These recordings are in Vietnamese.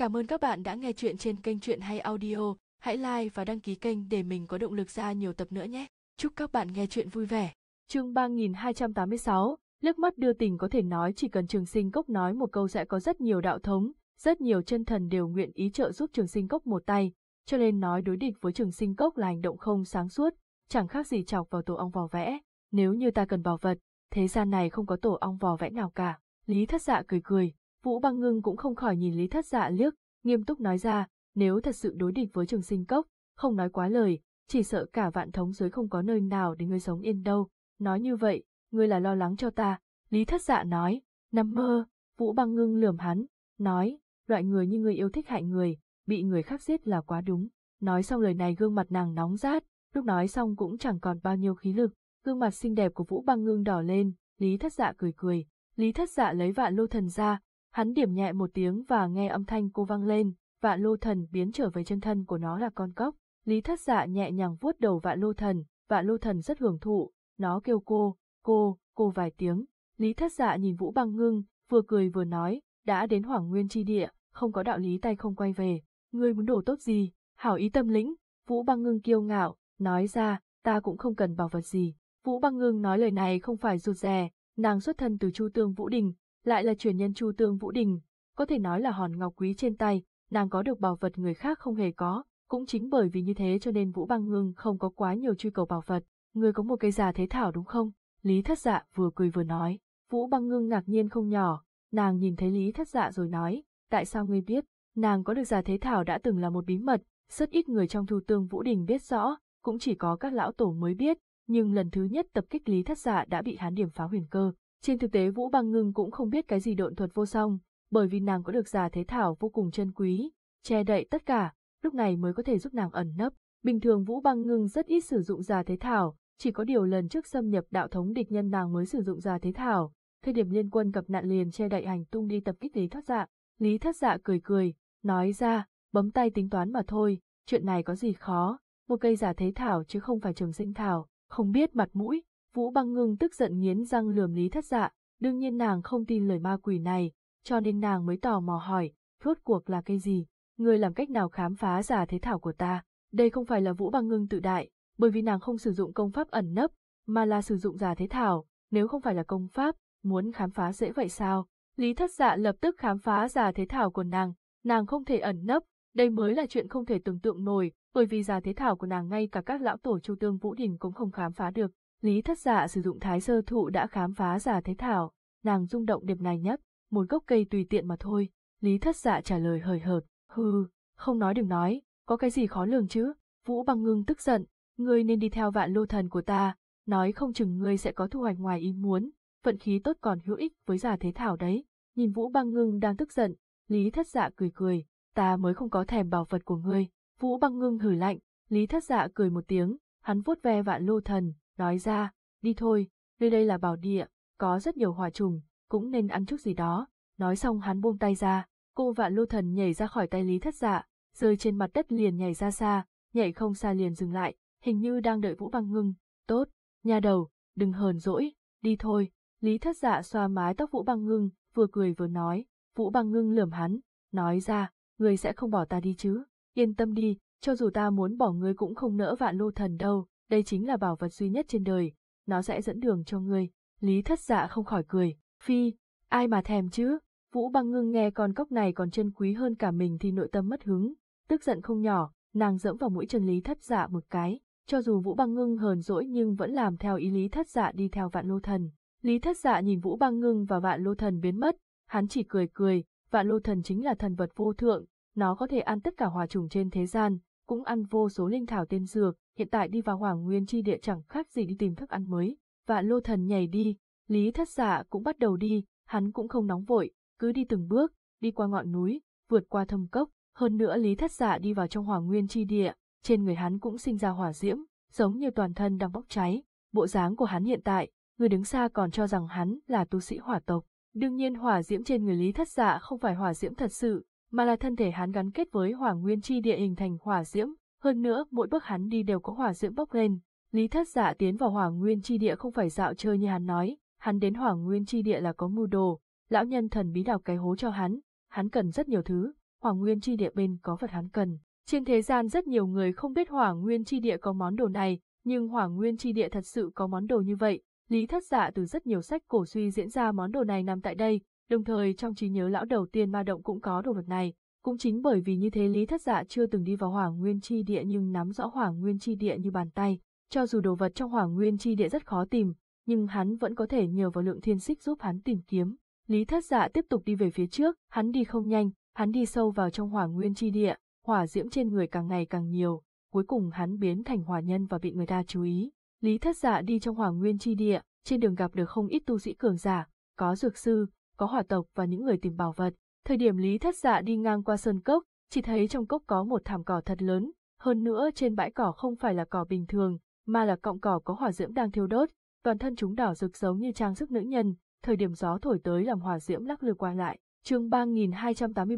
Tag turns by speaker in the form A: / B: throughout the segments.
A: Cảm ơn các bạn đã nghe chuyện trên kênh Chuyện Hay Audio. Hãy like và đăng ký kênh để mình có động lực ra nhiều tập nữa nhé. Chúc các bạn nghe chuyện vui vẻ. Chương 3286, nước mắt đưa tình có thể nói chỉ cần Trường Sinh Cốc nói một câu sẽ có rất nhiều đạo thống, rất nhiều chân thần đều nguyện ý trợ giúp Trường Sinh Cốc một tay, cho nên nói đối địch với Trường Sinh Cốc là hành động không sáng suốt, chẳng khác gì chọc vào tổ ong vò vẽ. Nếu như ta cần bảo vật, thế gian này không có tổ ong vò vẽ nào cả. Lý Thất Dạ cười cười, Vũ Băng Ngưng cũng không khỏi nhìn Lý Thất Dạ liếc, nghiêm túc nói ra, nếu thật sự đối địch với Trường Sinh Cốc, không nói quá lời, chỉ sợ cả vạn thống giới không có nơi nào để ngươi sống yên đâu. Nói như vậy, ngươi là lo lắng cho ta, Lý Thất Dạ nói, nằm mơ, Vũ Băng Ngưng lườm hắn, nói, loại người như ngươi yêu thích hại người, bị người khác giết là quá đúng. Nói xong lời này gương mặt nàng nóng rát, lúc nói xong cũng chẳng còn bao nhiêu khí lực, gương mặt xinh đẹp của Vũ Băng Ngưng đỏ lên, Lý Thất Dạ cười cười, Lý Thất Dạ lấy vạn lô thần ra, Hắn điểm nhẹ một tiếng và nghe âm thanh cô vang lên, vạn lô thần biến trở về chân thân của nó là con cốc Lý thất dạ nhẹ nhàng vuốt đầu vạn lô thần, vạn lô thần rất hưởng thụ, nó kêu cô, cô, cô vài tiếng. Lý thất dạ nhìn vũ băng ngưng, vừa cười vừa nói, đã đến hoàng nguyên chi địa, không có đạo lý tay không quay về, ngươi muốn đổ tốt gì, hảo ý tâm lĩnh, vũ băng ngưng kiêu ngạo, nói ra, ta cũng không cần bảo vật gì. Vũ băng ngưng nói lời này không phải rụt rè, nàng xuất thân từ Chu Tương Vũ Đình, lại là truyền nhân Chu Tương Vũ Đình, có thể nói là hòn ngọc quý trên tay, nàng có được bảo vật người khác không hề có, cũng chính bởi vì như thế cho nên Vũ Băng Ngưng không có quá nhiều truy cầu bảo vật, người có một cây già thế thảo đúng không? Lý Thất Dạ vừa cười vừa nói, Vũ Băng Ngưng ngạc nhiên không nhỏ, nàng nhìn thấy Lý Thất Dạ rồi nói, tại sao ngươi biết, nàng có được già thế thảo đã từng là một bí mật, rất ít người trong Thu Tương Vũ Đình biết rõ, cũng chỉ có các lão tổ mới biết, nhưng lần thứ nhất tập kích Lý Thất Dạ đã bị hán điểm phá huyền cơ, trên thực tế Vũ Băng Ngưng cũng không biết cái gì độn thuật vô song, bởi vì nàng có được giả thế thảo vô cùng chân quý, che đậy tất cả, lúc này mới có thể giúp nàng ẩn nấp. Bình thường Vũ Băng Ngưng rất ít sử dụng giả thế thảo, chỉ có điều lần trước xâm nhập đạo thống địch nhân nàng mới sử dụng giả thế thảo, thời điểm liên quân gặp nạn liền che đậy hành tung đi tập kích Lý Thất Dạ. Lý Thất Dạ cười cười, nói ra, bấm tay tính toán mà thôi, chuyện này có gì khó, một cây giả thế thảo chứ không phải trường sinh thảo, không biết mặt mũi, Vũ băng ngưng tức giận nghiến răng lườm lý thất dạ, đương nhiên nàng không tin lời ma quỷ này, cho nên nàng mới tò mò hỏi, rốt cuộc là cái gì, ngươi làm cách nào khám phá giả thế thảo của ta. Đây không phải là vũ băng ngưng tự đại, bởi vì nàng không sử dụng công pháp ẩn nấp, mà là sử dụng giả thế thảo, nếu không phải là công pháp, muốn khám phá dễ vậy sao? Lý thất dạ lập tức khám phá giả thế thảo của nàng, nàng không thể ẩn nấp, đây mới là chuyện không thể tưởng tượng nổi, bởi vì giả thế thảo của nàng ngay cả các lão tổ chu tương Vũ Đình cũng không khám phá được. Lý thất dạ sử dụng thái sơ thụ đã khám phá giả thế thảo, nàng rung động điểm này nhất, một gốc cây tùy tiện mà thôi, Lý thất dạ trả lời hời hợt, hừ, không nói đừng nói, có cái gì khó lường chứ, Vũ băng ngưng tức giận, ngươi nên đi theo vạn lô thần của ta, nói không chừng ngươi sẽ có thu hoạch ngoài ý muốn, vận khí tốt còn hữu ích với giả thế thảo đấy, nhìn Vũ băng ngưng đang tức giận, Lý thất dạ cười cười, ta mới không có thèm bảo vật của ngươi, Vũ băng ngưng hử lạnh, Lý thất dạ cười một tiếng, hắn vuốt ve vạn lô thần, nói ra, đi thôi, nơi đây là bảo địa, có rất nhiều hòa trùng, cũng nên ăn chút gì đó. Nói xong hắn buông tay ra, cô vạn lưu thần nhảy ra khỏi tay lý thất dạ, rơi trên mặt đất liền nhảy ra xa, nhảy không xa liền dừng lại, hình như đang đợi vũ băng ngưng. Tốt, nhà đầu, đừng hờn dỗi, đi thôi. Lý thất dạ xoa mái tóc vũ băng ngưng, vừa cười vừa nói, vũ băng ngưng lườm hắn, nói ra, người sẽ không bỏ ta đi chứ, yên tâm đi, cho dù ta muốn bỏ ngươi cũng không nỡ vạn lô thần đâu, đây chính là bảo vật duy nhất trên đời, nó sẽ dẫn đường cho ngươi. Lý thất dạ không khỏi cười, phi, ai mà thèm chứ, Vũ băng ngưng nghe con cốc này còn chân quý hơn cả mình thì nội tâm mất hứng, tức giận không nhỏ, nàng dẫm vào mũi chân lý thất dạ một cái, cho dù Vũ băng ngưng hờn dỗi nhưng vẫn làm theo ý lý thất dạ đi theo vạn lô thần. Lý thất dạ nhìn Vũ băng ngưng và vạn lô thần biến mất, hắn chỉ cười cười, vạn lô thần chính là thần vật vô thượng, nó có thể ăn tất cả hòa trùng trên thế gian, cũng ăn vô số linh thảo tiên dược, hiện tại đi vào Hoàng Nguyên chi địa chẳng khác gì đi tìm thức ăn mới, và Lô Thần nhảy đi, Lý Thất giả cũng bắt đầu đi, hắn cũng không nóng vội, cứ đi từng bước, đi qua ngọn núi, vượt qua thâm cốc, hơn nữa Lý Thất giả đi vào trong Hoàng Nguyên chi địa, trên người hắn cũng sinh ra hỏa diễm, giống như toàn thân đang bốc cháy, bộ dáng của hắn hiện tại, người đứng xa còn cho rằng hắn là tu sĩ hỏa tộc. Đương nhiên hỏa diễm trên người Lý Thất giả không phải hỏa diễm thật sự, mà là thân thể hắn gắn kết với hỏa nguyên chi địa hình thành hỏa diễm, hơn nữa, mỗi bước hắn đi đều có hỏa diễm bốc lên. Lý Thất giả dạ tiến vào hoàng Nguyên Chi Địa không phải dạo chơi như hắn nói, hắn đến hoàng Nguyên Chi Địa là có mưu đồ, lão nhân thần bí đào cái hố cho hắn, hắn cần rất nhiều thứ, hoàng Nguyên Chi Địa bên có vật hắn cần. Trên thế gian rất nhiều người không biết hoàng Nguyên Chi Địa có món đồ này, nhưng hoàng Nguyên Chi Địa thật sự có món đồ như vậy. Lý Thất giả dạ từ rất nhiều sách cổ suy diễn ra món đồ này nằm tại đây, đồng thời trong trí nhớ lão đầu tiên ma động cũng có đồ vật này, cũng chính bởi vì như thế Lý Thất Dạ chưa từng đi vào Hoàng Nguyên Chi Địa nhưng nắm rõ Hoàng Nguyên Chi Địa như bàn tay, cho dù đồ vật trong Hoàng Nguyên Chi Địa rất khó tìm, nhưng hắn vẫn có thể nhờ vào lượng thiên xích giúp hắn tìm kiếm. Lý Thất Dạ tiếp tục đi về phía trước, hắn đi không nhanh, hắn đi sâu vào trong Hoàng Nguyên Chi Địa, hỏa diễm trên người càng ngày càng nhiều, cuối cùng hắn biến thành hỏa nhân và bị người ta chú ý. Lý Thất Dạ đi trong Hoàng Nguyên Chi Địa, trên đường gặp được không ít tu sĩ cường giả, có dược sư, có hỏa tộc và những người tìm bảo vật, Thời điểm Lý Thất Dạ đi ngang qua sơn cốc, chỉ thấy trong cốc có một thảm cỏ thật lớn, hơn nữa trên bãi cỏ không phải là cỏ bình thường, mà là cọng cỏ có hỏa diễm đang thiêu đốt, toàn thân chúng đỏ rực giống như trang sức nữ nhân, thời điểm gió thổi tới làm hỏa diễm lắc lư qua lại. Chương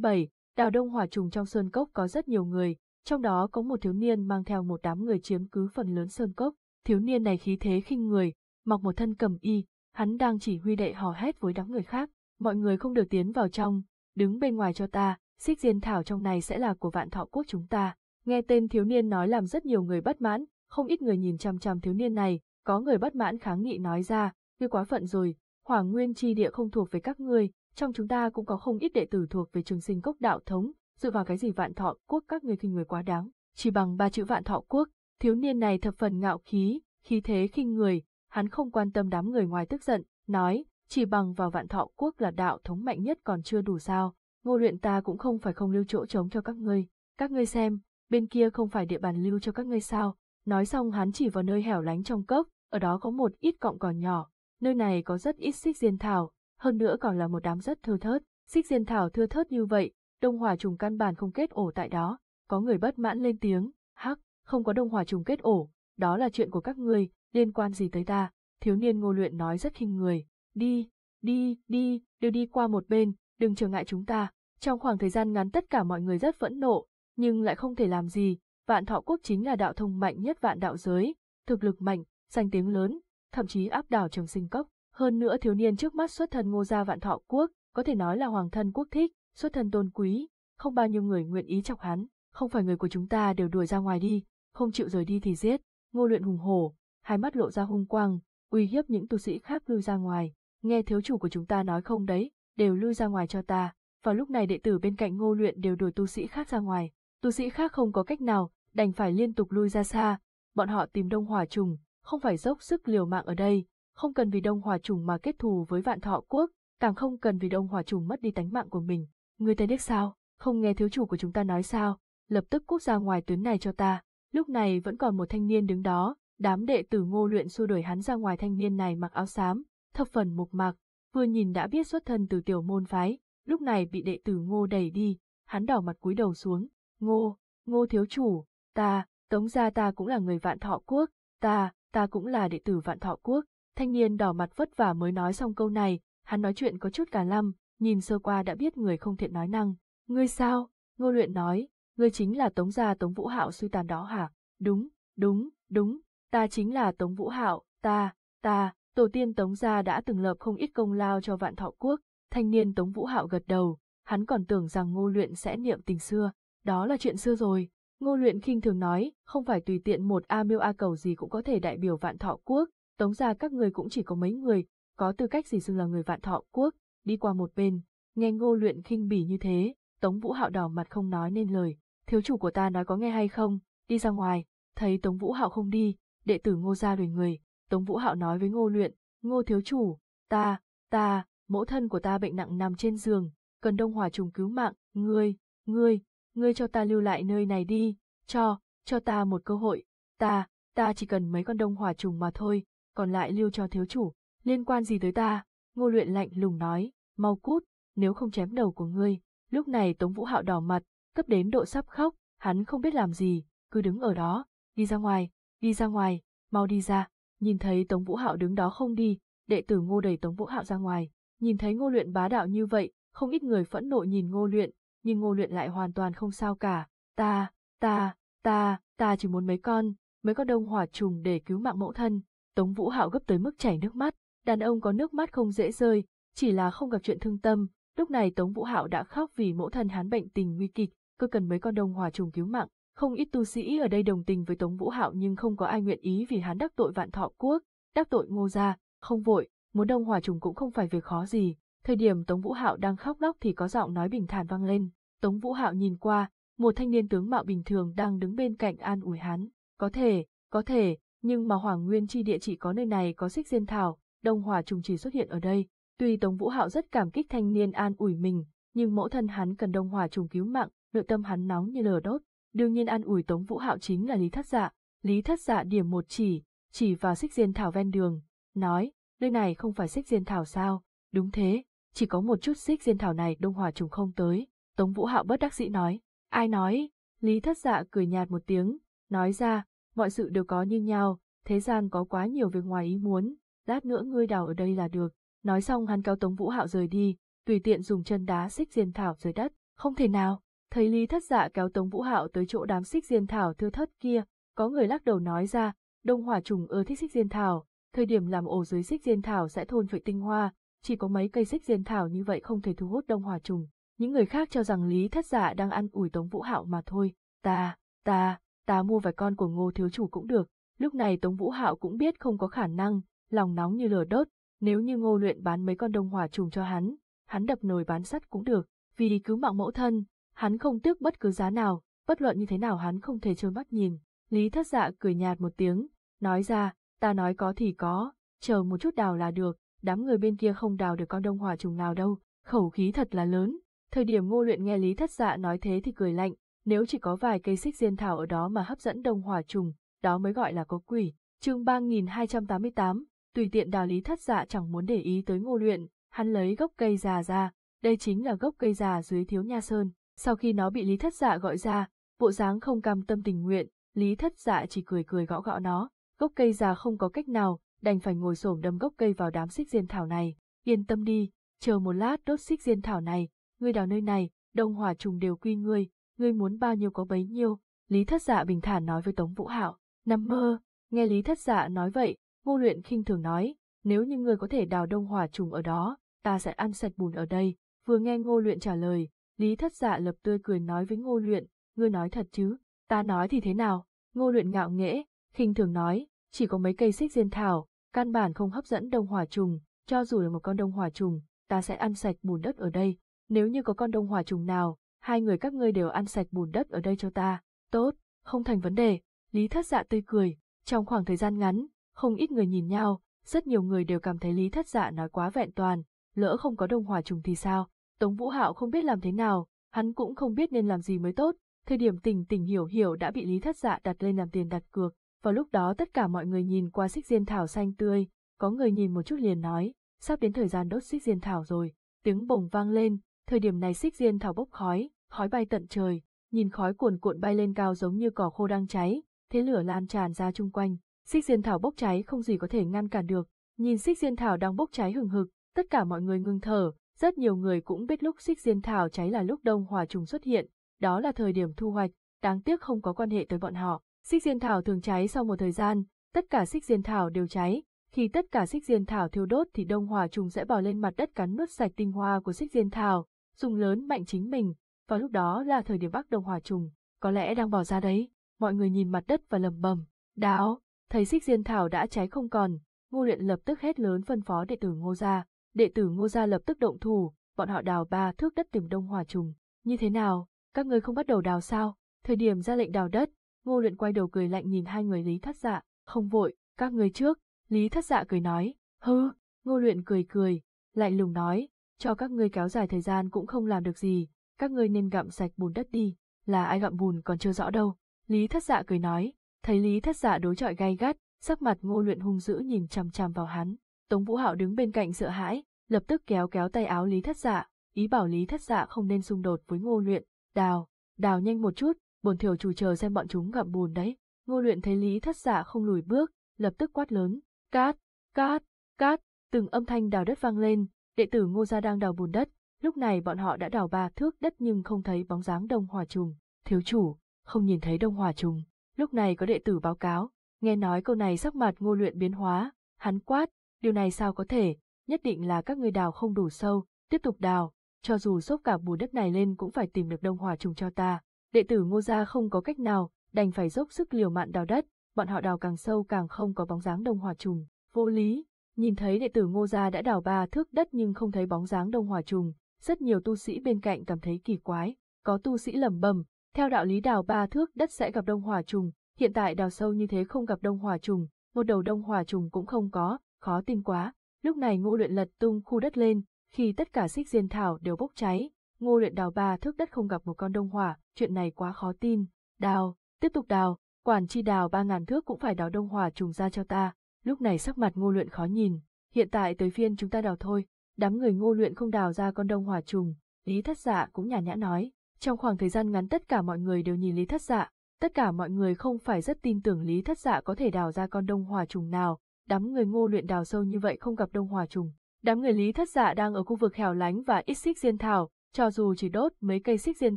A: bảy Đào Đông Hỏa trùng trong sơn cốc có rất nhiều người, trong đó có một thiếu niên mang theo một đám người chiếm cứ phần lớn sơn cốc, thiếu niên này khí thế khinh người, mặc một thân cầm y, hắn đang chỉ huy đệ hò hét với đám người khác, mọi người không được tiến vào trong, đứng bên ngoài cho ta, xích diên thảo trong này sẽ là của vạn thọ quốc chúng ta. Nghe tên thiếu niên nói làm rất nhiều người bất mãn, không ít người nhìn chăm chăm thiếu niên này, có người bất mãn kháng nghị nói ra, ngươi quá phận rồi, Hoàng Nguyên chi địa không thuộc về các ngươi, trong chúng ta cũng có không ít đệ tử thuộc về trường sinh cốc đạo thống, dựa vào cái gì vạn thọ quốc các ngươi khinh người quá đáng, chỉ bằng ba chữ vạn thọ quốc, thiếu niên này thập phần ngạo khí, khí thế khinh người, hắn không quan tâm đám người ngoài tức giận, nói, chỉ bằng vào vạn thọ quốc là đạo thống mạnh nhất còn chưa đủ sao, ngô luyện ta cũng không phải không lưu chỗ trống cho các ngươi, các ngươi xem, bên kia không phải địa bàn lưu cho các ngươi sao, nói xong hắn chỉ vào nơi hẻo lánh trong cốc, ở đó có một ít cọng cỏ nhỏ, nơi này có rất ít xích diên thảo, hơn nữa còn là một đám rất thưa thớt, xích diên thảo thưa thớt như vậy, đông hòa trùng căn bản không kết ổ tại đó, có người bất mãn lên tiếng, hắc, không có đông hòa trùng kết ổ, đó là chuyện của các ngươi, liên quan gì tới ta, thiếu niên ngô luyện nói rất khinh người, đi, đi, đi, đều đi qua một bên, đừng trở ngại chúng ta. Trong khoảng thời gian ngắn tất cả mọi người rất phẫn nộ, nhưng lại không thể làm gì, vạn thọ quốc chính là đạo thông mạnh nhất vạn đạo giới, thực lực mạnh, danh tiếng lớn, thậm chí áp đảo trường sinh cốc. Hơn nữa thiếu niên trước mắt xuất thân ngô gia vạn thọ quốc, có thể nói là hoàng thân quốc thích, xuất thân tôn quý, không bao nhiêu người nguyện ý chọc hắn, không phải người của chúng ta đều đuổi ra ngoài đi, không chịu rời đi thì giết. Ngô luyện hùng hổ, hai mắt lộ ra hung quang, uy hiếp những tu sĩ khác lui ra ngoài nghe thiếu chủ của chúng ta nói không đấy, đều lui ra ngoài cho ta. Vào lúc này đệ tử bên cạnh ngô luyện đều đuổi tu sĩ khác ra ngoài, tu sĩ khác không có cách nào, đành phải liên tục lui ra xa. Bọn họ tìm đông hỏa trùng, không phải dốc sức liều mạng ở đây, không cần vì đông hỏa trùng mà kết thù với vạn thọ quốc, càng không cần vì đông hỏa trùng mất đi tánh mạng của mình. Người ta biết sao, không nghe thiếu chủ của chúng ta nói sao, lập tức cút ra ngoài tuyến này cho ta. Lúc này vẫn còn một thanh niên đứng đó, đám đệ tử ngô luyện xua đuổi hắn ra ngoài thanh niên này mặc áo xám, thập phần mộc mạc, vừa nhìn đã biết xuất thân từ tiểu môn phái, lúc này bị đệ tử ngô đẩy đi, hắn đỏ mặt cúi đầu xuống, ngô, ngô thiếu chủ, ta, tống gia ta cũng là người vạn thọ quốc, ta, ta cũng là đệ tử vạn thọ quốc, thanh niên đỏ mặt vất vả mới nói xong câu này, hắn nói chuyện có chút cả lăm, nhìn sơ qua đã biết người không thiện nói năng, ngươi sao, ngô luyện nói, ngươi chính là tống gia tống vũ hạo suy tàn đó hả, đúng, đúng, đúng, ta chính là tống vũ hạo, ta, ta, Tổ tiên Tống Gia đã từng lập không ít công lao cho vạn thọ quốc, thanh niên Tống Vũ Hạo gật đầu, hắn còn tưởng rằng ngô luyện sẽ niệm tình xưa, đó là chuyện xưa rồi. Ngô luyện khinh thường nói, không phải tùy tiện một A miêu A cầu gì cũng có thể đại biểu vạn thọ quốc, Tống Gia các người cũng chỉ có mấy người, có tư cách gì xưng là người vạn thọ quốc, đi qua một bên, nghe ngô luyện khinh bỉ như thế, Tống Vũ Hạo đỏ mặt không nói nên lời, thiếu chủ của ta nói có nghe hay không, đi ra ngoài, thấy Tống Vũ Hạo không đi, đệ tử ngô gia đuổi người, Tống Vũ Hạo nói với Ngô Luyện, Ngô thiếu chủ, ta, ta, mẫu thân của ta bệnh nặng nằm trên giường, cần Đông Hòa trùng cứu mạng, ngươi, ngươi, ngươi cho ta lưu lại nơi này đi, cho, cho ta một cơ hội, ta, ta chỉ cần mấy con Đông Hòa trùng mà thôi, còn lại lưu cho thiếu chủ, liên quan gì tới ta, Ngô Luyện lạnh lùng nói, mau cút, nếu không chém đầu của ngươi, lúc này Tống Vũ Hạo đỏ mặt, cấp đến độ sắp khóc, hắn không biết làm gì, cứ đứng ở đó, đi ra ngoài, đi ra ngoài, mau đi ra, Nhìn thấy Tống Vũ Hạo đứng đó không đi, đệ tử Ngô đẩy Tống Vũ Hạo ra ngoài, nhìn thấy Ngô Luyện bá đạo như vậy, không ít người phẫn nộ nhìn Ngô Luyện, nhưng Ngô Luyện lại hoàn toàn không sao cả, ta, ta, ta, ta chỉ muốn mấy con, mấy con đông hỏa trùng để cứu mạng mẫu thân. Tống Vũ Hạo gấp tới mức chảy nước mắt, đàn ông có nước mắt không dễ rơi, chỉ là không gặp chuyện thương tâm, lúc này Tống Vũ Hạo đã khóc vì mẫu thân hắn bệnh tình nguy kịch, cơ cần mấy con đông hỏa trùng cứu mạng, không ít tu sĩ ở đây đồng tình với Tống Vũ Hạo nhưng không có ai nguyện ý vì hắn đắc tội vạn thọ quốc, đắc tội ngô gia, không vội, muốn đông hòa trùng cũng không phải việc khó gì. Thời điểm Tống Vũ Hạo đang khóc lóc thì có giọng nói bình thản vang lên, Tống Vũ Hạo nhìn qua, một thanh niên tướng mạo bình thường đang đứng bên cạnh an ủi hắn, có thể, có thể, nhưng mà Hoàng Nguyên chi địa chỉ có nơi này có xích diên thảo, đông hòa trùng chỉ xuất hiện ở đây. Tuy Tống Vũ Hạo rất cảm kích thanh niên an ủi mình, nhưng mẫu thân hắn cần đông hòa trùng cứu mạng, nội tâm hắn nóng như lửa đốt, đương nhiên an ủi Tống Vũ Hạo chính là Lý Thất Dạ. Lý Thất Dạ điểm một chỉ, chỉ vào xích diên thảo ven đường, nói, nơi này không phải xích diên thảo sao, đúng thế, chỉ có một chút xích diên thảo này đông hòa trùng không tới. Tống Vũ Hạo bất đắc dĩ nói, ai nói, Lý Thất Dạ cười nhạt một tiếng, nói ra, mọi sự đều có như nhau, thế gian có quá nhiều việc ngoài ý muốn, lát nữa ngươi đào ở đây là được. Nói xong hắn kéo Tống Vũ Hạo rời đi, tùy tiện dùng chân đá xích diên thảo dưới đất, không thể nào, Thấy Lý Thất Dạ kéo Tống Vũ Hạo tới chỗ đám xích diên thảo thưa thất kia, có người lắc đầu nói ra, Đông Hỏa trùng ưa thích xích diên thảo, thời điểm làm ổ dưới xích diên thảo sẽ thôn phệ tinh hoa, chỉ có mấy cây xích diên thảo như vậy không thể thu hút Đông Hỏa trùng. Những người khác cho rằng Lý Thất Dạ đang ăn ủi Tống Vũ Hạo mà thôi. Ta, ta, ta mua vài con của Ngô thiếu chủ cũng được. Lúc này Tống Vũ Hạo cũng biết không có khả năng, lòng nóng như lửa đốt, nếu như Ngô luyện bán mấy con Đông Hỏa trùng cho hắn, hắn đập nồi bán sắt cũng được, vì cứu mạng mẫu thân, Hắn không tiếc bất cứ giá nào, bất luận như thế nào hắn không thể trơ mắt nhìn. Lý thất dạ cười nhạt một tiếng, nói ra, ta nói có thì có, chờ một chút đào là được, đám người bên kia không đào được con đông hỏa trùng nào đâu, khẩu khí thật là lớn. Thời điểm ngô luyện nghe Lý thất dạ nói thế thì cười lạnh, nếu chỉ có vài cây xích diên thảo ở đó mà hấp dẫn đông hỏa trùng, đó mới gọi là có quỷ. Chương 3288, tùy tiện đào Lý thất dạ chẳng muốn để ý tới ngô luyện, hắn lấy gốc cây già ra, đây chính là gốc cây già dưới thiếu nha sơn, sau khi nó bị Lý Thất Dạ gọi ra, bộ dáng không cam tâm tình nguyện, Lý Thất Dạ chỉ cười cười gõ gõ nó, gốc cây già không có cách nào, đành phải ngồi xổm đâm gốc cây vào đám xích diên thảo này, yên tâm đi, chờ một lát đốt xích diên thảo này, ngươi đào nơi này, đông hỏa trùng đều quy ngươi, ngươi muốn bao nhiêu có bấy nhiêu, Lý Thất Dạ bình thản nói với Tống Vũ Hạo, nằm mơ, nghe Lý Thất Dạ nói vậy, Ngô luyện khinh thường nói, nếu như ngươi có thể đào đông hỏa trùng ở đó, ta sẽ ăn sạch bùn ở đây, vừa nghe ngô luyện trả lời, Lý thất dạ lập tươi cười nói với ngô luyện, ngươi nói thật chứ, ta nói thì thế nào, ngô luyện ngạo nghễ, khinh thường nói, chỉ có mấy cây xích diên thảo, căn bản không hấp dẫn đông hỏa trùng, cho dù là một con đông hỏa trùng, ta sẽ ăn sạch bùn đất ở đây, nếu như có con đông hỏa trùng nào, hai người các ngươi đều ăn sạch bùn đất ở đây cho ta, tốt, không thành vấn đề, Lý thất dạ tươi cười, trong khoảng thời gian ngắn, không ít người nhìn nhau, rất nhiều người đều cảm thấy Lý thất dạ nói quá vẹn toàn, lỡ không có đông hỏa trùng thì sao, Tống Vũ Hạo không biết làm thế nào, hắn cũng không biết nên làm gì mới tốt, thời điểm tình tình hiểu hiểu đã bị Lý Thất Dạ đặt lên làm tiền đặt cược, vào lúc đó tất cả mọi người nhìn qua xích diên thảo xanh tươi, có người nhìn một chút liền nói, sắp đến thời gian đốt xích diên thảo rồi, tiếng bồng vang lên, thời điểm này xích diên thảo bốc khói, khói bay tận trời, nhìn khói cuồn cuộn bay lên cao giống như cỏ khô đang cháy, thế lửa lan tràn ra chung quanh, xích diên thảo bốc cháy không gì có thể ngăn cản được, nhìn xích diên thảo đang bốc cháy hừng hực, tất cả mọi người ngưng thở, rất nhiều người cũng biết lúc xích diên thảo cháy là lúc đông hòa trùng xuất hiện, đó là thời điểm thu hoạch, đáng tiếc không có quan hệ tới bọn họ. Xích diên thảo thường cháy sau một thời gian, tất cả xích diên thảo đều cháy, khi tất cả xích diên thảo thiêu đốt thì đông hòa trùng sẽ bò lên mặt đất cắn nuốt sạch tinh hoa của xích diên thảo, dùng lớn mạnh chính mình, vào lúc đó là thời điểm bắt đông hòa trùng, có lẽ đang bò ra đấy. Mọi người nhìn mặt đất và lầm bầm, đáo, thấy xích diên thảo đã cháy không còn, ngô luyện lập tức hét lớn phân phó đệ tử ngô ra, đệ tử Ngô gia lập tức động thủ, bọn họ đào ba thước đất tìm đông hòa trùng. Như thế nào, các người không bắt đầu đào sao? Thời điểm ra lệnh đào đất, Ngô luyện quay đầu cười lạnh nhìn hai người Lý Thất Dạ, không vội, các người trước. Lý Thất Dạ cười nói, hư. Ngô luyện cười cười, lạnh lùng nói, cho các ngươi kéo dài thời gian cũng không làm được gì, các ngươi nên gặm sạch bùn đất đi, là ai gặm bùn còn chưa rõ đâu. Lý Thất Dạ cười nói, thấy Lý Thất Dạ đối chọi gay gắt, sắc mặt Ngô luyện hung dữ nhìn chằm chằm vào hắn, Tống Vũ Hạo đứng bên cạnh sợ hãi, lập tức kéo kéo tay áo Lý Thất Dạ, ý bảo Lý Thất Dạ không nên xung đột với Ngô Luyện, "Đào, đào nhanh một chút, bổn thiểu chủ chờ xem bọn chúng gặp bùn đấy." Ngô Luyện thấy Lý Thất Dạ không lùi bước, lập tức quát lớn, "Cát, cát, cát!" Từng âm thanh đào đất vang lên, đệ tử Ngô gia đang đào bùn đất, lúc này bọn họ đã đào ba thước đất nhưng không thấy bóng dáng Đông Hòa Trùng, "Thiếu chủ, không nhìn thấy Đông Hòa Trùng." Lúc này có đệ tử báo cáo, nghe nói câu này sắc mặt Ngô Luyện biến hóa, hắn quát, Điều này sao có thể, nhất định là các người đào không đủ sâu, tiếp tục đào, cho dù xốc cả bùn đất này lên cũng phải tìm được đông hỏa trùng cho ta. Đệ tử ngô gia không có cách nào, đành phải dốc sức liều mạng đào đất, bọn họ đào càng sâu càng không có bóng dáng đông hỏa trùng. Vô lý, nhìn thấy đệ tử ngô gia đã đào ba thước đất nhưng không thấy bóng dáng đông hỏa trùng, rất nhiều tu sĩ bên cạnh cảm thấy kỳ quái, có tu sĩ lẩm bẩm, theo đạo lý đào ba thước đất sẽ gặp đông hỏa trùng, hiện tại đào sâu như thế không gặp đông hỏa trùng, một đầu đông hỏa trùng cũng không có, khó tin quá. Lúc này ngô luyện lật tung khu đất lên, khi tất cả xích diên thảo đều bốc cháy, ngô luyện đào ba thước đất không gặp một con đông hỏa, chuyện này quá khó tin. Đào, tiếp tục đào, quản chi đào ba ngàn thước cũng phải đào đông hỏa trùng ra cho ta. Lúc này sắc mặt ngô luyện khó nhìn, hiện tại tới phiên chúng ta đào thôi. Đám người ngô luyện không đào ra con đông hỏa trùng, Lý Thất Dạ cũng nhàn nhã nói. Trong khoảng thời gian ngắn tất cả mọi người đều nhìn Lý Thất Dạ, tất cả mọi người không phải rất tin tưởng Lý Thất Dạ có thể đào ra con đông hỏa trùng nào, đám người ngô luyện đào sâu như vậy không gặp đông hòa trùng. Đám người lý thất dạ đang ở khu vực hẻo lánh và ít xích diên thảo, cho dù chỉ đốt mấy cây xích diên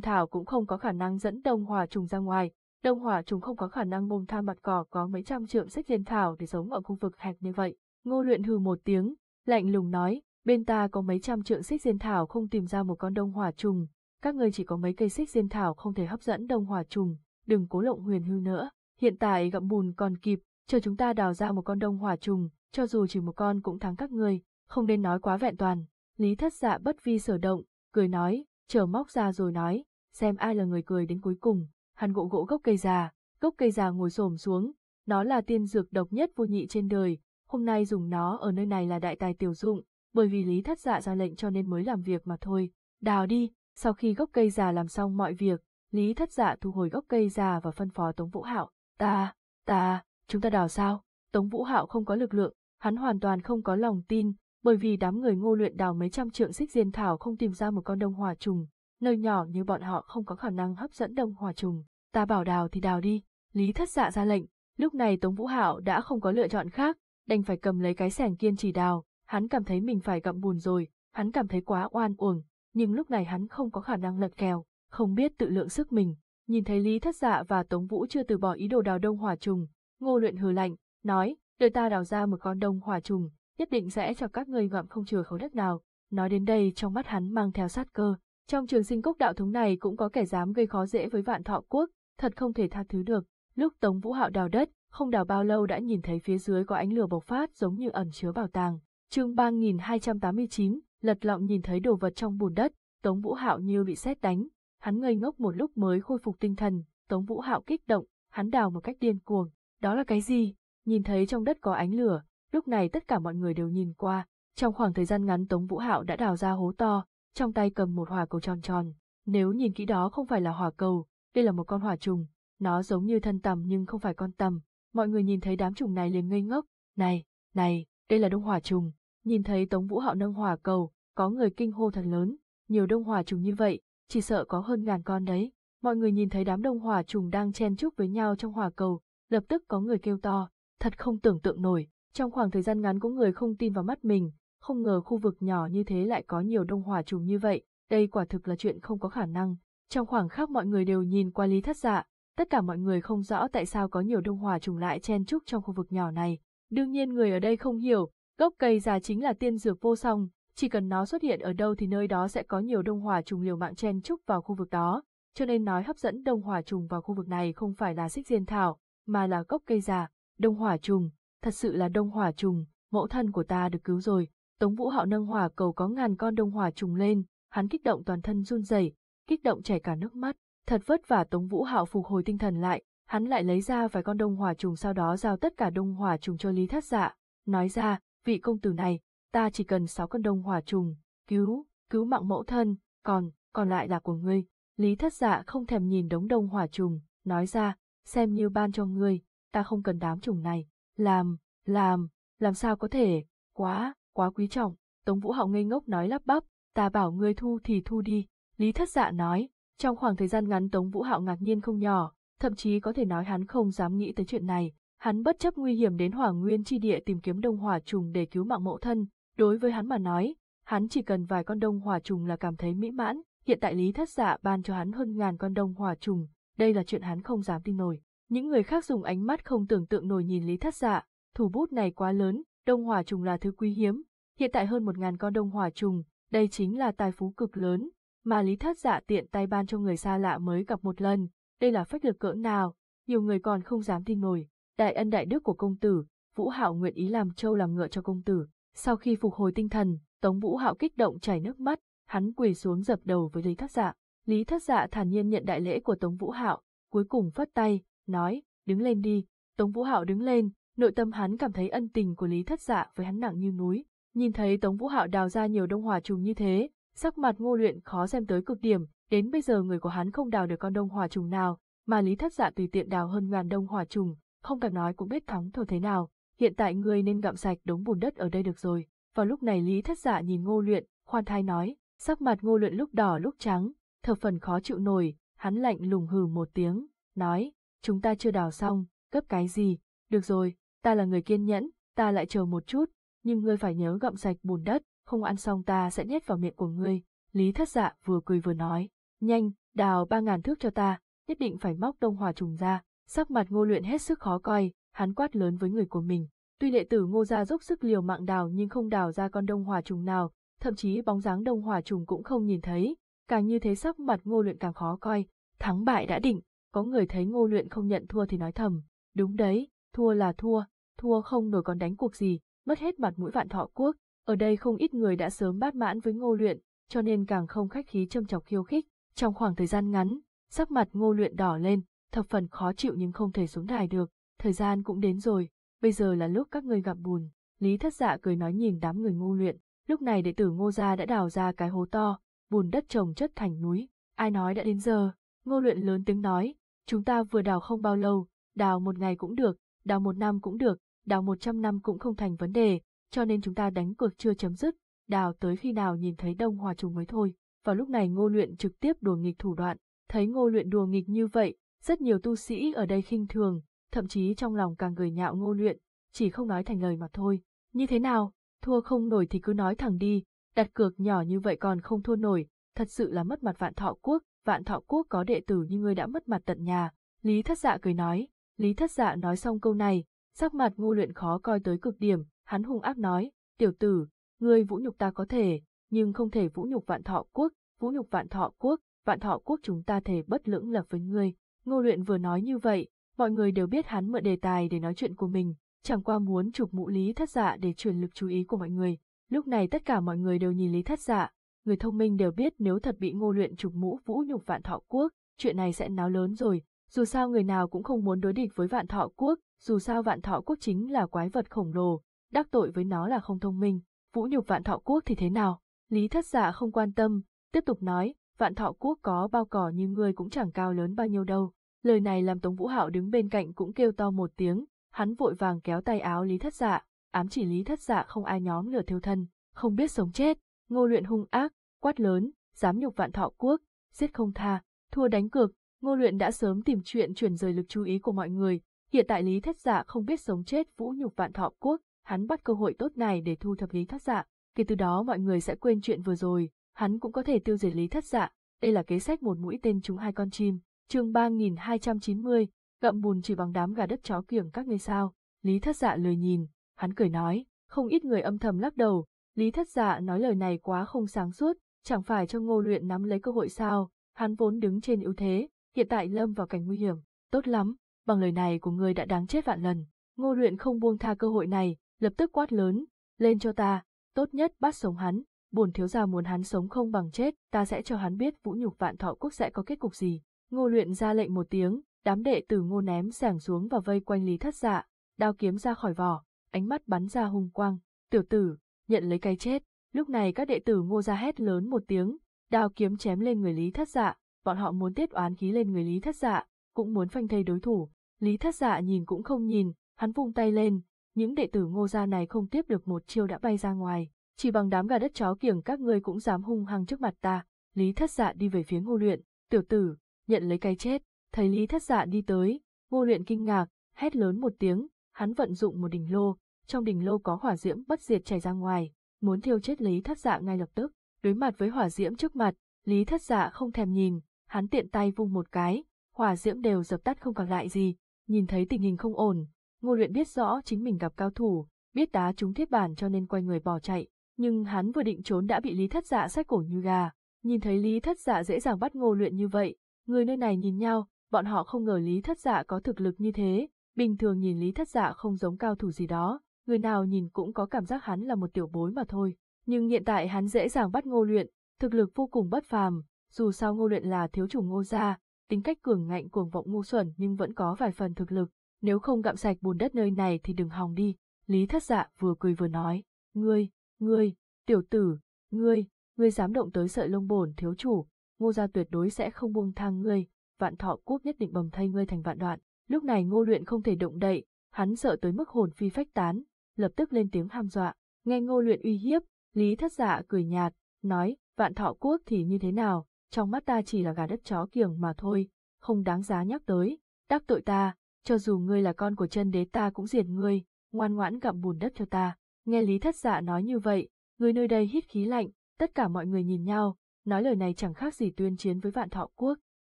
A: thảo cũng không có khả năng dẫn đông hòa trùng ra ngoài. Đông hòa trùng không có khả năng bông tha mặt cỏ có mấy trăm trượng xích diên thảo để sống ở khu vực hẹp như vậy. Ngô luyện hừ một tiếng, lạnh lùng nói, bên ta có mấy trăm trượng xích diên thảo không tìm ra một con đông hòa trùng, các ngươi chỉ có mấy cây xích diên thảo không thể hấp dẫn đông hòa trùng, đừng cố lộng huyền hư nữa, hiện tại gặm bùn còn kịp, chờ chúng ta đào ra một con đông hỏa trùng, cho dù chỉ một con cũng thắng các người, không nên nói quá vẹn toàn. Lý thất dạ bất vi sở động, cười nói, chờ móc ra rồi nói, xem ai là người cười đến cuối cùng, hắn gỗ gỗ gốc cây già, gốc cây già ngồi xổm xuống, nó là tiên dược độc nhất vô nhị trên đời, hôm nay dùng nó ở nơi này là đại tài tiểu dụng, bởi vì lý thất dạ ra lệnh cho nên mới làm việc mà thôi, đào đi, sau khi gốc cây già làm xong mọi việc, lý thất dạ thu hồi gốc cây già và phân phó tống vũ hạo, ta, ta, chúng ta đào sao? Tống Vũ Hạo không có lực lượng, hắn hoàn toàn không có lòng tin, bởi vì đám người ngô luyện đào mấy trăm trượng xích diên thảo không tìm ra một con đông hòa trùng, nơi nhỏ như bọn họ không có khả năng hấp dẫn đông hòa trùng. Ta bảo đào thì đào đi, Lý Thất Dạ ra lệnh, lúc này Tống Vũ Hạo đã không có lựa chọn khác, đành phải cầm lấy cái sẻng kiên trì đào, hắn cảm thấy mình phải gặm bùn rồi, hắn cảm thấy quá oan uổng, nhưng lúc này hắn không có khả năng lật kèo, không biết tự lượng sức mình. Nhìn thấy Lý Thất Dạ và Tống Vũ chưa từ bỏ ý đồ đào đông hỏa trùng, Ngô luyện hừ lạnh, nói, "Đời ta đào ra một con đông hỏa trùng, nhất định sẽ cho các ngươi ngậm không chừa khấu đất nào. Nói đến đây trong mắt hắn mang theo sát cơ. Trong trường sinh cốc đạo thống này cũng có kẻ dám gây khó dễ với vạn thọ quốc, thật không thể tha thứ được. Lúc Tống Vũ Hạo đào đất, không đào bao lâu đã nhìn thấy phía dưới có ánh lửa bộc phát giống như ẩn chứa bảo tàng. Chương 3289, lật lọng nhìn thấy đồ vật trong bùn đất, Tống Vũ Hạo như bị sét đánh, hắn ngây ngốc một lúc mới khôi phục tinh thần, Tống Vũ Hạo kích động, hắn đào một cách điên cuồng, đó là cái gì? Nhìn thấy trong đất có ánh lửa, lúc này tất cả mọi người đều nhìn qua, trong khoảng thời gian ngắn Tống Vũ Hạo đã đào ra hố to, trong tay cầm một hỏa cầu tròn tròn. Nếu nhìn kỹ đó không phải là hỏa cầu, đây là một con hỏa trùng, nó giống như thân tầm nhưng không phải con tầm. Mọi người nhìn thấy đám trùng này liền ngây ngốc, này, này, đây là đông hỏa trùng. Nhìn thấy Tống Vũ Hạo nâng hỏa cầu, có người kinh hô thật lớn, nhiều đông hỏa trùng như vậy, chỉ sợ có hơn ngàn con đấy. Mọi người nhìn thấy đám đông hỏa trùng đang chen chúc với nhau trong hỏa cầu, lập tức có người kêu to, thật không tưởng tượng nổi, trong khoảng thời gian ngắn có người không tin vào mắt mình, không ngờ khu vực nhỏ như thế lại có nhiều đông hỏa trùng như vậy, đây quả thực là chuyện không có khả năng. Trong khoảng khắc mọi người đều nhìn qua lý thất dạ, tất cả mọi người không rõ tại sao có nhiều đông hỏa trùng lại chen chúc trong khu vực nhỏ này. Đương nhiên người ở đây không hiểu, gốc cây già chính là tiên dược vô song, chỉ cần nó xuất hiện ở đâu thì nơi đó sẽ có nhiều đông hỏa trùng liều mạng chen chúc vào khu vực đó, cho nên nói hấp dẫn đông hỏa trùng vào khu vực này không phải là xích diên thảo, mà là gốc cây già, đông hỏa trùng, thật sự là đông hỏa trùng, mẫu thân của ta được cứu rồi. Tống Vũ Hạo nâng hỏa cầu có ngàn con đông hỏa trùng lên, hắn kích động toàn thân run rẩy, kích động chảy cả nước mắt, thật vất vả Tống Vũ Hạo phục hồi tinh thần lại, hắn lại lấy ra vài con đông hỏa trùng sau đó giao tất cả đông hỏa trùng cho Lý Thất Dạ, nói ra, vị công tử này, ta chỉ cần 6 con đông hỏa trùng, cứu, cứu mạng mẫu thân, còn, còn lại là của ngươi. Lý Thất Dạ không thèm nhìn đống đông hỏa trùng, nói ra, xem như ban cho ngươi, ta không cần đám chủng này, làm, làm, làm sao có thể, quá, quá quý trọng, Tống Vũ Hạo ngây ngốc nói lắp bắp, ta bảo ngươi thu thì thu đi, Lý Thất Dạ nói, trong khoảng thời gian ngắn Tống Vũ Hạo ngạc nhiên không nhỏ, thậm chí có thể nói hắn không dám nghĩ tới chuyện này, hắn bất chấp nguy hiểm đến hỏa nguyên chi địa tìm kiếm đông hỏa trùng để cứu mạng mẫu thân, đối với hắn mà nói, hắn chỉ cần vài con đông hỏa trùng là cảm thấy mỹ mãn, hiện tại Lý Thất Dạ ban cho hắn hơn ngàn con đông hỏa trùng, đây là chuyện hắn không dám tin nổi. Những người khác dùng ánh mắt không tưởng tượng nổi nhìn Lý Thất Dạ, thủ bút này quá lớn, đông hỏa trùng là thứ quý hiếm, hiện tại hơn một ngàn con đông hỏa trùng, đây chính là tài phú cực lớn, mà Lý Thất Dạ tiện tay ban cho người xa lạ mới gặp một lần, đây là phách lực cỡ nào, nhiều người còn không dám tin nổi. Đại ân đại đức của công tử, Vũ Hạo nguyện ý làm trâu làm ngựa cho công tử. Sau khi phục hồi tinh thần, Tống Vũ Hạo kích động chảy nước mắt, hắn quỳ xuống dập đầu với Lý Thất Dạ. Lý thất dạ thản nhiên nhận đại lễ của Tống Vũ Hạo, cuối cùng phất tay, nói, đứng lên đi. Tống Vũ Hạo đứng lên, nội tâm hắn cảm thấy ân tình của Lý thất dạ với hắn nặng như núi. Nhìn thấy Tống Vũ Hạo đào ra nhiều đông hòa trùng như thế, sắc mặt ngô luyện khó xem tới cực điểm, đến bây giờ người của hắn không đào được con đông hòa trùng nào, mà Lý thất dạ tùy tiện đào hơn ngàn đông hòa trùng, không cần nói cũng biết thắng thua thế nào. Hiện tại người nên gặm sạch đống bùn đất ở đây được rồi. Vào lúc này Lý thất dạ nhìn ngô luyện, khoan thai nói, sắc mặt ngô luyện lúc đỏ lúc trắng, thập phần khó chịu nổi, hắn lạnh lùng hừ một tiếng, nói, chúng ta chưa đào xong, cấp cái gì, được rồi, ta là người kiên nhẫn, ta lại chờ một chút, nhưng ngươi phải nhớ gặm sạch bùn đất, không ăn xong ta sẽ nhét vào miệng của ngươi. Lý thất dạ vừa cười vừa nói, nhanh, đào ba ngàn thước cho ta, nhất định phải móc đông hòa trùng ra, sắc mặt ngô luyện hết sức khó coi, hắn quát lớn với người của mình. Tuy đệ tử ngô gia dốc sức liều mạng đào nhưng không đào ra con đông hòa trùng nào, thậm chí bóng dáng đông hòa trùng cũng không nhìn thấy, càng như thế sắc mặt ngô luyện càng khó coi, thắng bại đã định, có người thấy ngô luyện không nhận thua thì nói thầm, đúng đấy, thua là thua, thua không nổi còn đánh cuộc gì, mất hết mặt mũi vạn thọ quốc, ở đây không ít người đã sớm bát mãn với ngô luyện, cho nên càng không khách khí châm chọc khiêu khích, trong khoảng thời gian ngắn, sắc mặt ngô luyện đỏ lên, thập phần khó chịu nhưng không thể xuống đài được, thời gian cũng đến rồi, bây giờ là lúc các người gặp bùn, Lý Thất Dạ cười nói nhìn đám người ngô luyện, lúc này đệ tử ngô gia đã đào ra cái hố to, bùn đất trồng chất thành núi. Ai nói đã đến giờ, ngô luyện lớn tiếng nói, chúng ta vừa đào không bao lâu, đào một ngày cũng được, đào một năm cũng được, đào một trăm năm cũng không thành vấn đề, cho nên chúng ta đánh cược chưa chấm dứt, đào tới khi nào nhìn thấy đông hòa trùng mới thôi. Vào lúc này ngô luyện trực tiếp đùa nghịch thủ đoạn, thấy ngô luyện đùa nghịch như vậy, rất nhiều tu sĩ ở đây khinh thường, thậm chí trong lòng càng cười nhạo ngô luyện, chỉ không nói thành lời mà thôi. Như thế nào, thua không nổi thì cứ nói thẳng đi, đặt cược nhỏ như vậy còn không thua nổi, thật sự là mất mặt vạn thọ quốc, vạn thọ quốc có đệ tử như ngươi đã mất mặt tận nhà. Lý thất dạ cười nói, Lý thất dạ nói xong câu này, sắc mặt ngu luyện khó coi tới cực điểm, hắn hung ác nói, tiểu tử, ngươi vũ nhục ta có thể, nhưng không thể vũ nhục vạn thọ quốc, vũ nhục vạn thọ quốc, vạn thọ quốc chúng ta thể bất lưỡng lập với ngươi. Ngô luyện vừa nói như vậy, mọi người đều biết hắn mượn đề tài để nói chuyện của mình, chẳng qua muốn chụp mũ lý thất dạ để truyền lực chú ý của mọi người. Lúc này tất cả mọi người đều nhìn Lý Thất Dạ, người thông minh đều biết nếu thật bị ngô luyện trục mũ vũ nhục vạn thọ quốc, chuyện này sẽ náo lớn rồi, dù sao người nào cũng không muốn đối địch với vạn thọ quốc, dù sao vạn thọ quốc chính là quái vật khổng lồ, đắc tội với nó là không thông minh, vũ nhục vạn thọ quốc thì thế nào? Lý Thất Dạ không quan tâm, tiếp tục nói, vạn thọ quốc có bao cỏ nhưng ngươi cũng chẳng cao lớn bao nhiêu đâu. Lời này làm Tống Vũ Hạo đứng bên cạnh cũng kêu to một tiếng, hắn vội vàng kéo tay áo Lý Thất Dạ, ám chỉ lý thất dạ không ai nhóm lửa thiêu thân, không biết sống chết, ngô luyện hung ác, quát lớn, dám nhục vạn thọ quốc, giết không tha, thua đánh cược, ngô luyện đã sớm tìm chuyện chuyển rời lực chú ý của mọi người, hiện tại lý thất dạ không biết sống chết vũ nhục vạn thọ quốc, hắn bắt cơ hội tốt này để thu thập lý thất dạ, kể từ đó mọi người sẽ quên chuyện vừa rồi, hắn cũng có thể tiêu diệt lý thất dạ, đây là kế sách một mũi tên trúng hai con chim, chương 3290, gậm bùn chỉ bằng đám gà đất chó kiểng các ngươi sao, lý thất dạ lười nhìn, hắn cười nói, không ít người âm thầm lắc đầu, Lý Thất Dạ nói lời này quá không sáng suốt, chẳng phải cho ngô luyện nắm lấy cơ hội sao, hắn vốn đứng trên ưu thế, hiện tại lâm vào cảnh nguy hiểm, tốt lắm, bằng lời này của người đã đáng chết vạn lần. Ngô luyện không buông tha cơ hội này, lập tức quát lớn, lên cho ta, tốt nhất bắt sống hắn, bổn thiếu gia muốn hắn sống không bằng chết, ta sẽ cho hắn biết vũ nhục vạn thọ quốc sẽ có kết cục gì. Ngô luyện ra lệnh một tiếng, đám đệ tử ngô ném sảng xuống và vây quanh lý thất dạ, đao kiếm ra khỏi vỏ, ánh mắt bắn ra hung quang, tiểu tử, nhận lấy cái chết. Lúc này các đệ tử ngô ra hét lớn một tiếng, đao kiếm chém lên người Lý Thất Dạ, bọn họ muốn tiết oán khí lên người Lý Thất Dạ, cũng muốn phanh thây đối thủ. Lý Thất Dạ nhìn cũng không nhìn, hắn vung tay lên, những đệ tử ngô gia này không tiếp được một chiêu đã bay ra ngoài, chỉ bằng đám gà đất chó kiểng các ngươi cũng dám hung hăng trước mặt ta. Lý Thất Dạ đi về phía Ngô Luyện, "Tiểu tử, nhận lấy cái chết." Thấy Lý Thất Dạ đi tới, Ngô Luyện kinh ngạc, hét lớn một tiếng, hắn vận dụng một đỉnh lô, trong đỉnh lô có hỏa diễm bất diệt chảy ra ngoài, muốn thiêu chết Lý Thất Dạ ngay lập tức. Đối mặt với hỏa diễm trước mặt, Lý Thất Dạ không thèm nhìn, hắn tiện tay vung một cái, hỏa diễm đều dập tắt không còn lại gì. Nhìn thấy tình hình không ổn, Ngô Luyện biết rõ chính mình gặp cao thủ, biết đá trúng thiết bản cho nên quay người bỏ chạy, nhưng hắn vừa định trốn đã bị Lý Thất Dạ sách cổ như gà. Nhìn thấy Lý Thất Dạ dễ dàng bắt Ngô Luyện như vậy, người nơi này nhìn nhau, bọn họ không ngờ Lý Thất Dạ có thực lực như thế, Bình thường nhìn Lý Thất Dạ không giống cao thủ gì đó, người nào nhìn cũng có cảm giác hắn là một tiểu bối mà thôi. Nhưng hiện tại hắn dễ dàng bắt ngô luyện, thực lực vô cùng bất phàm, dù sao ngô luyện là thiếu chủ ngô gia, tính cách cường ngạnh cuồng vọng ngu xuẩn nhưng vẫn có vài phần thực lực, nếu không gặm sạch bùn đất nơi này thì đừng hòng đi. Lý Thất Dạ vừa cười vừa nói, ngươi, ngươi, tiểu tử, ngươi, ngươi dám động tới sợi lông bổn thiếu chủ, ngô gia tuyệt đối sẽ không buông thang ngươi, vạn thọ quốc nhất định bầm thay ngươi thành vạn đoạn. Lúc này ngô luyện không thể động đậy, hắn sợ tới mức hồn phi phách tán, lập tức lên tiếng ham dọa. Nghe ngô luyện uy hiếp, Lý thất dạ cười nhạt, nói, vạn thọ quốc thì như thế nào, trong mắt ta chỉ là gà đất chó kiềng mà thôi, không đáng giá nhắc tới, đắc tội ta, cho dù ngươi là con của chân đế ta cũng diệt ngươi, ngoan ngoãn gặm bùn đất cho ta. Nghe Lý thất dạ nói như vậy, người nơi đây hít khí lạnh, tất cả mọi người nhìn nhau, nói lời này chẳng khác gì tuyên chiến với vạn thọ quốc.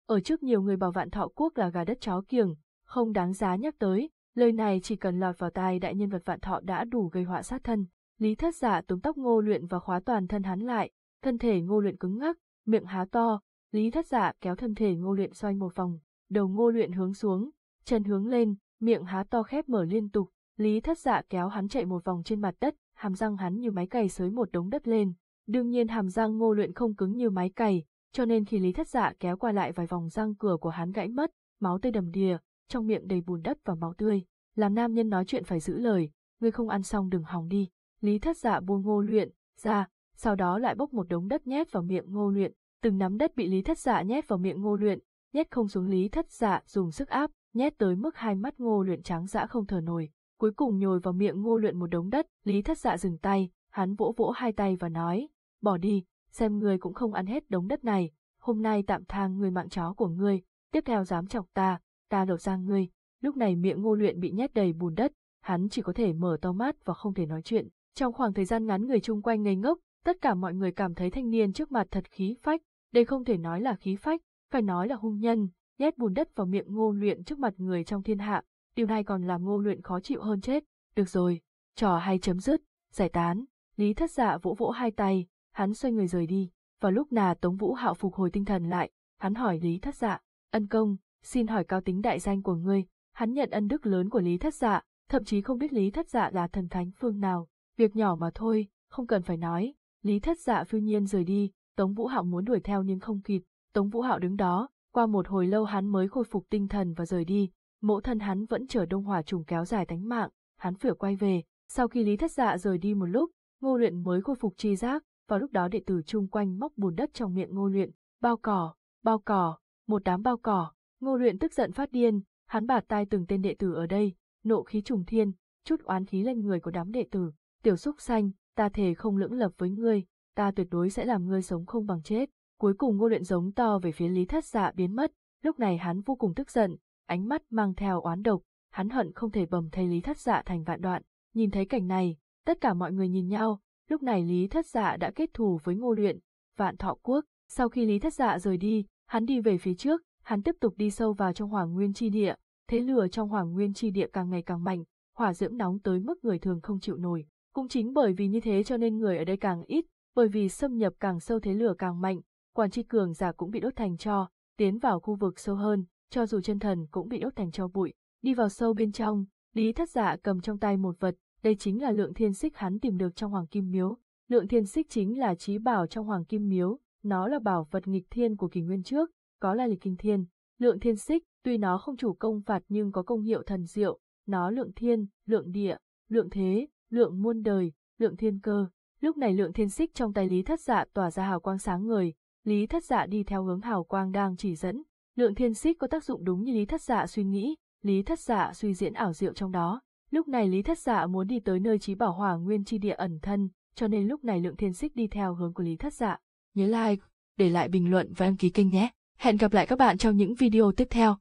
A: Ở trước nhiều người bảo vạn thọ quốc là gà đất chó kiềng không đáng giá nhắc tới, lời này chỉ cần lọt vào tai đại nhân vật vạn thọ đã đủ gây họa sát thân. Lý thất giả túm tóc ngô luyện và khóa toàn thân hắn lại, thân thể ngô luyện cứng ngắc, miệng há to, lý thất giả kéo thân thể ngô luyện xoay một vòng, đầu ngô luyện hướng xuống, chân hướng lên, miệng há to khép mở liên tục, lý thất giả kéo hắn chạy một vòng trên mặt đất, hàm răng hắn như máy cày xới một đống đất lên. Đương nhiên hàm răng ngô luyện không cứng như máy cày, cho nên khi lý thất giả kéo qua lại vài vòng răng cửa của hắn gãy mất, máu tươi đầm đìa, trong miệng đầy bùn đất và máu tươi. Làm nam nhân nói chuyện phải giữ lời, ngươi không ăn xong đừng hòng đi. Lý thất dạ buông ngô luyện, ra, sau đó lại bốc một đống đất nhét vào miệng ngô luyện, từng nắm đất bị lý thất dạ nhét vào miệng ngô luyện, nhét không xuống lý thất dạ dùng sức áp, nhét tới mức hai mắt ngô luyện trắng dã không thở nổi. Cuối cùng nhồi vào miệng ngô luyện một đống đất, lý thất dạ dừng tay, hắn vỗ vỗ hai tay và nói, bỏ đi, xem người cũng không ăn hết đống đất này, hôm nay tạm thang người mạng chó của ngươi, tiếp theo dám chọc ta, ta lột ra ngươi. Lúc này miệng ngô luyện bị nhét đầy bùn đất, hắn chỉ có thể mở to mắt và không thể nói chuyện. Trong khoảng thời gian ngắn người chung quanh ngây ngốc, tất cả mọi người cảm thấy thanh niên trước mặt thật khí phách, đây không thể nói là khí phách, phải nói là hung nhân, nhét bùn đất vào miệng ngô luyện trước mặt người trong thiên hạ, điều này còn làm ngô luyện khó chịu hơn chết. Được rồi, trò hay chấm dứt, giải tán, Lý Thất Dạ vỗ vỗ hai tay, hắn xoay người rời đi, vào lúc nà Tống Vũ Hạo phục hồi tinh thần lại, hắn hỏi Lý Thất Dạ, ân công, xin hỏi cao tính đại danh của ngươi, hắn nhận ân đức lớn của Lý Thất Dạ, thậm chí không biết Lý Thất Dạ là thần thánh phương nào, việc nhỏ mà thôi, không cần phải nói. Lý Thất Dạ phiêu nhiên rời đi, Tống Vũ Hạo muốn đuổi theo nhưng không kịp, Tống Vũ Hạo đứng đó, qua một hồi lâu hắn mới khôi phục tinh thần và rời đi, mẫu thân hắn vẫn chở đông hỏa trùng kéo dài tánh mạng, hắn phửa quay về, sau khi Lý Thất Dạ rời đi một lúc, Ngô Luyện mới khôi phục chi giác, vào lúc đó đệ tử chung quanh móc bùn đất trong miệng Ngô Luyện, bao cỏ, bao cỏ, một đám bao cỏ, Ngô luyện tức giận phát điên, hắn bạt tai từng tên đệ tử ở đây, nộ khí trùng thiên, chút oán khí lên người của đám đệ tử, tiểu xúc xanh, ta thề không lưỡng lập với ngươi, ta tuyệt đối sẽ làm ngươi sống không bằng chết. Cuối cùng ngô luyện giống to về phía lý thất dạ biến mất, lúc này hắn vô cùng tức giận, ánh mắt mang theo oán độc, hắn hận không thể bầm thay lý thất dạ thành vạn đoạn, nhìn thấy cảnh này, tất cả mọi người nhìn nhau, lúc này lý thất dạ đã kết thù với ngô luyện, vạn thọ quốc, sau khi lý thất dạ rời đi, hắn đi về phía trước, hắn tiếp tục đi sâu vào trong Hoàng Nguyên chi địa, thế lửa trong Hoàng Nguyên chi địa càng ngày càng mạnh, hỏa diễm nóng tới mức người thường không chịu nổi. Cũng chính bởi vì như thế cho nên người ở đây càng ít, bởi vì xâm nhập càng sâu thế lửa càng mạnh, quản chi cường giả cũng bị đốt thành cho, tiến vào khu vực sâu hơn, cho dù chân thần cũng bị đốt thành cho bụi, đi vào sâu bên trong, Lý Thất Dạ cầm trong tay một vật, đây chính là lượng thiên xích hắn tìm được trong Hoàng Kim Miếu. Lượng thiên xích chính là trí bảo trong Hoàng Kim Miếu, nó là bảo vật nghịch thiên của kỷ nguyên trước, có lai lịch kinh thiên, lượng thiên xích, tuy nó không chủ công phạt nhưng có công hiệu thần diệu, nó lượng thiên, lượng địa, lượng thế, lượng muôn đời, lượng thiên cơ. Lúc này lượng thiên xích trong tay Lý Thất Dạ tỏa ra hào quang sáng ngời, Lý Thất Dạ đi theo hướng hào quang đang chỉ dẫn, lượng thiên xích có tác dụng đúng như Lý Thất Dạ suy nghĩ, Lý Thất Dạ suy diễn ảo diệu trong đó. Lúc này Lý Thất Dạ muốn đi tới nơi trí bảo hỏa nguyên chi địa ẩn thân, cho nên lúc này lượng thiên xích đi theo hướng của Lý Thất Dạ. Nhớ like, để lại bình luận và đăng ký kênh nhé. Hẹn gặp lại các bạn trong những video tiếp theo.